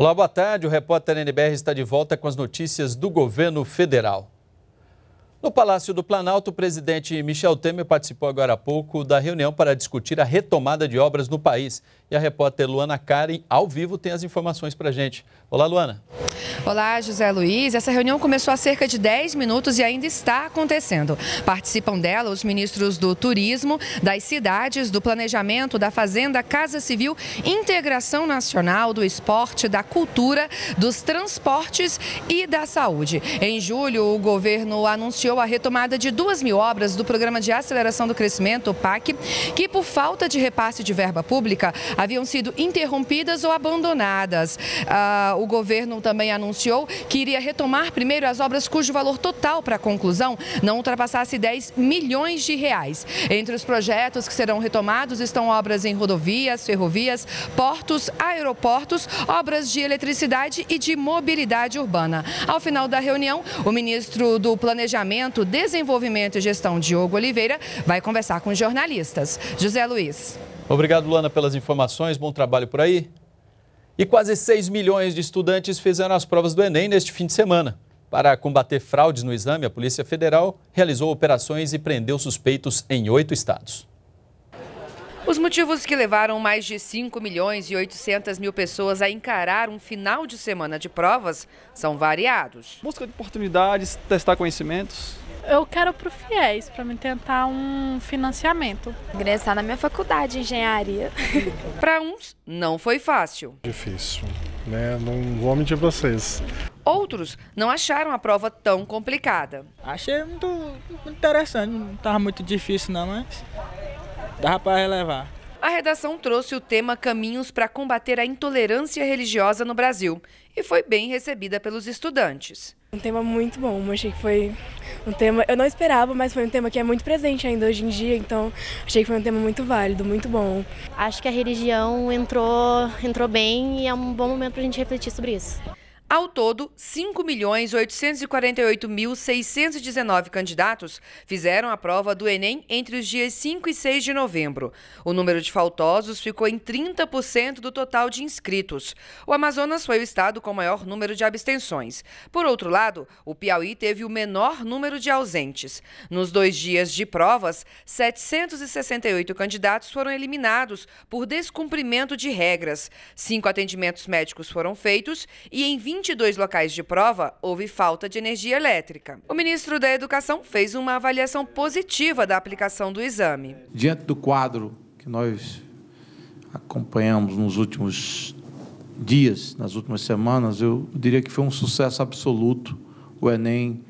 Olá, boa tarde. O repórter NBR está de volta com as notícias do governo federal. No Palácio do Planalto, o presidente Michel Temer participou agora há pouco da reunião para discutir a retomada de obras no país. E a repórter Luana Karen, ao vivo, tem as informações para gente. Olá, Luana. Olá, José Luiz. Essa reunião começou há cerca de 10 minutos e ainda está acontecendo. Participam dela os ministros do Turismo, das Cidades, do Planejamento, da Fazenda, Casa Civil, Integração Nacional, do Esporte, da Cultura, dos Transportes e da Saúde. Em julho, o governo anunciou anunciou a retomada de duas mil obras do Programa de Aceleração do Crescimento, o PAC, que por falta de repasse de verba pública haviam sido interrompidas ou abandonadas. Ah, o governo também anunciou que iria retomar primeiro as obras cujo valor total para a conclusão não ultrapassasse 10 milhões de reais. Entre os projetos que serão retomados estão obras em rodovias, ferrovias, portos, aeroportos, obras de eletricidade e de mobilidade urbana. Ao final da reunião, o ministro do Planejamento Planejamento, Desenvolvimento e Gestão, Diogo Oliveira, vai conversar com os jornalistas. José Luiz. Obrigado, Luana, pelas informações. Bom trabalho por aí. E quase 6 milhões de estudantes fizeram as provas do Enem neste fim de semana. Para combater fraudes no exame, a Polícia Federal realizou operações e prendeu suspeitos em oito estados. Os motivos que levaram mais de 5 milhões e 800 mil pessoas a encarar um final de semana de provas são variados. Busca de oportunidades, testar conhecimentos. Eu quero para o FIES, para me tentar um financiamento. Ingressar na minha faculdade de engenharia. para uns, não foi fácil. Difícil, né? Não vou mentir para vocês. Outros não acharam a prova tão complicada. Achei muito, interessante, não estava muito difícil não, mas Dava para relevar. A redação trouxe o tema Caminhos para combater a intolerância religiosa no Brasil e foi bem recebida pelos estudantes. Um tema muito bom, achei que foi um tema, eu não esperava, mas foi um tema que é muito presente ainda hoje em dia, então achei que foi um tema muito válido, muito bom. Acho que a religião entrou, entrou bem e é um bom momento para a gente refletir sobre isso. Ao todo, 5.848.619 candidatos fizeram a prova do Enem entre os dias 5 e 6 de novembro. O número de faltosos ficou em 30% do total de inscritos. O Amazonas foi o estado com maior número de abstenções. Por outro lado, o Piauí teve o menor número de ausentes. Nos dois dias de provas, 768 candidatos foram eliminados por descumprimento de regras. Cinco atendimentos médicos foram feitos e em 20 22 locais de prova, houve falta de energia elétrica. O ministro da Educação fez uma avaliação positiva da aplicação do exame. Diante do quadro que nós acompanhamos nos últimos dias, nas últimas semanas, eu diria que foi um sucesso absoluto o Enem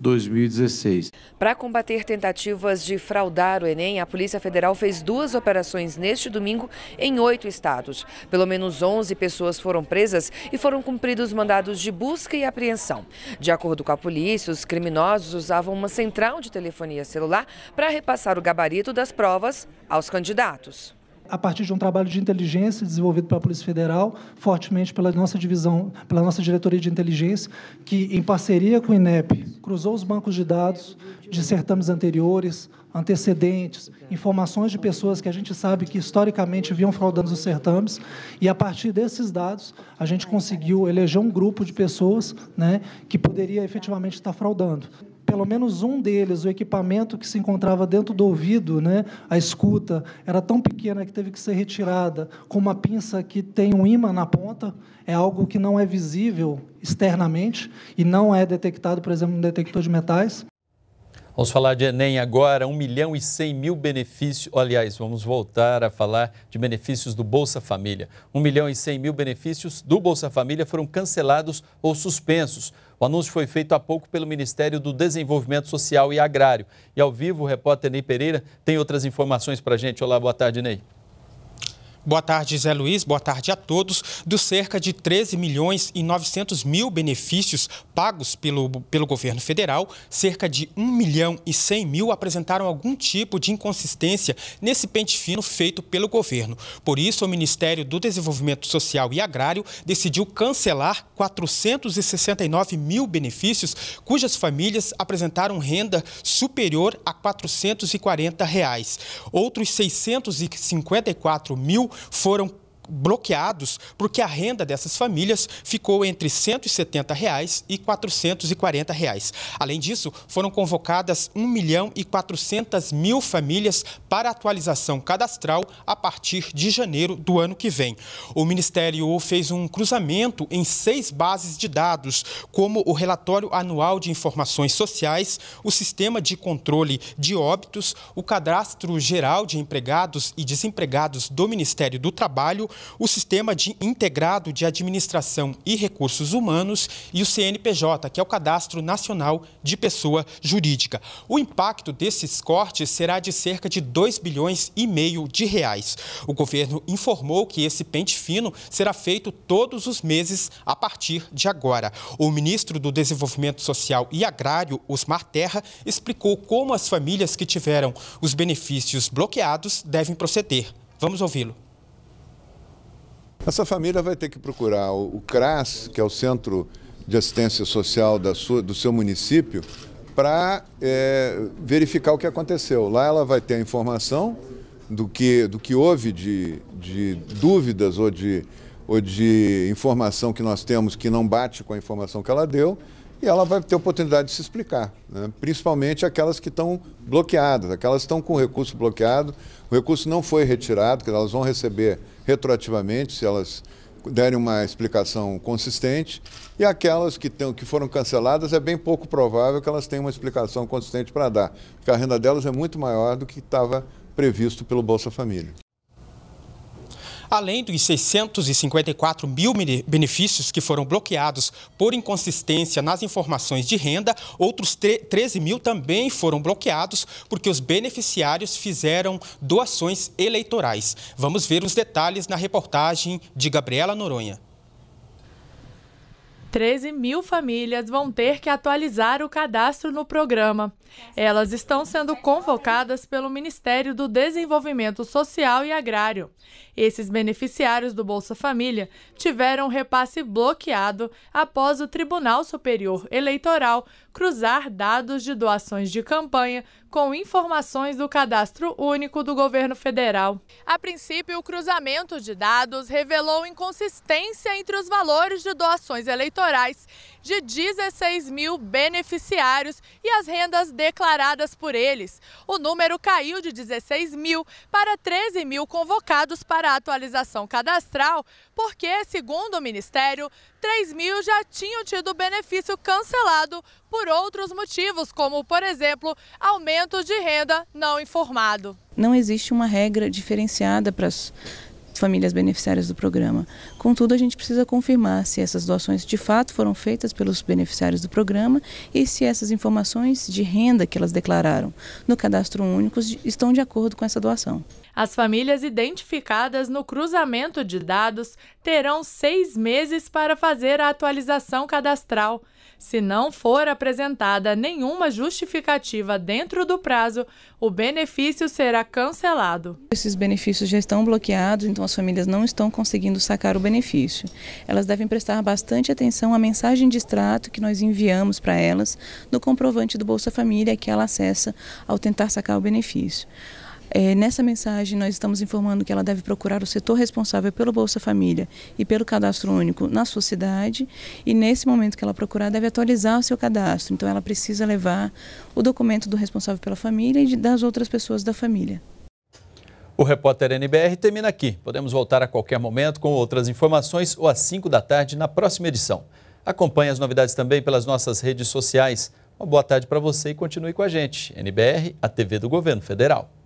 2016. Para combater tentativas de fraudar o Enem, a Polícia Federal fez duas operações neste domingo em oito estados. Pelo menos 11 pessoas foram presas e foram cumpridos mandados de busca e apreensão. De acordo com a polícia, os criminosos usavam uma central de telefonia celular para repassar o gabarito das provas aos candidatos a partir de um trabalho de inteligência desenvolvido pela Polícia Federal, fortemente pela nossa divisão, pela nossa diretoria de inteligência, que em parceria com o INEP cruzou os bancos de dados de certames anteriores, antecedentes, informações de pessoas que a gente sabe que historicamente vinham fraudando os certames, e a partir desses dados a gente conseguiu eleger um grupo de pessoas, né, que poderia efetivamente estar fraudando pelo menos um deles, o equipamento que se encontrava dentro do ouvido, né, a escuta, era tão pequena que teve que ser retirada com uma pinça que tem um ímã na ponta, é algo que não é visível externamente e não é detectado, por exemplo, no detector de metais. Vamos falar de Enem agora, 1 milhão e 100 mil benefícios, oh, aliás, vamos voltar a falar de benefícios do Bolsa Família. 1 milhão e 100 mil benefícios do Bolsa Família foram cancelados ou suspensos. O anúncio foi feito há pouco pelo Ministério do Desenvolvimento Social e Agrário. E ao vivo, o repórter Ney Pereira tem outras informações para a gente. Olá, boa tarde, Ney. Boa tarde, Zé Luiz. Boa tarde a todos. Dos cerca de 13 milhões e 900 mil benefícios pagos pelo, pelo governo federal, cerca de 1 milhão e 100 mil apresentaram algum tipo de inconsistência nesse pente fino feito pelo governo. Por isso, o Ministério do Desenvolvimento Social e Agrário decidiu cancelar 469 mil benefícios cujas famílias apresentaram renda superior a R$ 440. Reais. Outros 654 mil foram bloqueados porque a renda dessas famílias ficou entre R$ 170 reais e R$ 440. Reais. Além disso, foram convocadas 1 milhão e 400 mil famílias para atualização cadastral a partir de janeiro do ano que vem. O Ministério fez um cruzamento em seis bases de dados, como o relatório anual de informações sociais, o sistema de controle de óbitos, o cadastro geral de empregados e desempregados do Ministério do Trabalho, o Sistema de Integrado de Administração e Recursos Humanos e o CNPJ, que é o Cadastro Nacional de Pessoa Jurídica. O impacto desses cortes será de cerca de 2 bilhões e meio de reais. O governo informou que esse pente fino será feito todos os meses a partir de agora. O ministro do Desenvolvimento Social e Agrário, Osmar Terra, explicou como as famílias que tiveram os benefícios bloqueados devem proceder. Vamos ouvi-lo. Essa família vai ter que procurar o CRAS, que é o Centro de Assistência Social da sua, do seu município, para é, verificar o que aconteceu. Lá ela vai ter a informação do que, do que houve de, de dúvidas ou de, ou de informação que nós temos que não bate com a informação que ela deu e ela vai ter oportunidade de se explicar, né? principalmente aquelas que estão bloqueadas, aquelas que estão com o recurso bloqueado, o recurso não foi retirado, que elas vão receber retroativamente, se elas derem uma explicação consistente, e aquelas que, tem, que foram canceladas, é bem pouco provável que elas tenham uma explicação consistente para dar, porque a renda delas é muito maior do que estava previsto pelo Bolsa Família. Além dos 654 mil benefícios que foram bloqueados por inconsistência nas informações de renda, outros 13 mil também foram bloqueados porque os beneficiários fizeram doações eleitorais. Vamos ver os detalhes na reportagem de Gabriela Noronha. 13 mil famílias vão ter que atualizar o cadastro no programa. Elas estão sendo convocadas pelo Ministério do Desenvolvimento Social e Agrário. Esses beneficiários do Bolsa Família tiveram repasse bloqueado após o Tribunal Superior Eleitoral cruzar dados de doações de campanha com informações do cadastro único do governo federal. A princípio, o cruzamento de dados revelou inconsistência entre os valores de doações eleitorais de 16 mil beneficiários e as rendas declaradas por eles. O número caiu de 16 mil para 13 mil convocados para a atualização cadastral, porque, segundo o Ministério, 3 mil já tinham tido o benefício cancelado por outros motivos, como, por exemplo, aumento de renda não informado. Não existe uma regra diferenciada para as famílias beneficiárias do programa. Contudo, a gente precisa confirmar se essas doações de fato foram feitas pelos beneficiários do programa e se essas informações de renda que elas declararam no cadastro único estão de acordo com essa doação. As famílias identificadas no cruzamento de dados terão seis meses para fazer a atualização cadastral. Se não for apresentada nenhuma justificativa dentro do prazo, o benefício será cancelado. Esses benefícios já estão bloqueados, então as famílias não estão conseguindo sacar o benefício. Elas devem prestar bastante atenção à mensagem de extrato que nós enviamos para elas no comprovante do Bolsa Família que ela acessa ao tentar sacar o benefício. É, nessa mensagem, nós estamos informando que ela deve procurar o setor responsável pelo Bolsa Família e pelo cadastro único na sua cidade. E nesse momento que ela procurar, deve atualizar o seu cadastro. Então, ela precisa levar o documento do responsável pela família e das outras pessoas da família. O repórter NBR termina aqui. Podemos voltar a qualquer momento com outras informações ou às 5 da tarde na próxima edição. Acompanhe as novidades também pelas nossas redes sociais. Uma boa tarde para você e continue com a gente. NBR, a TV do Governo Federal.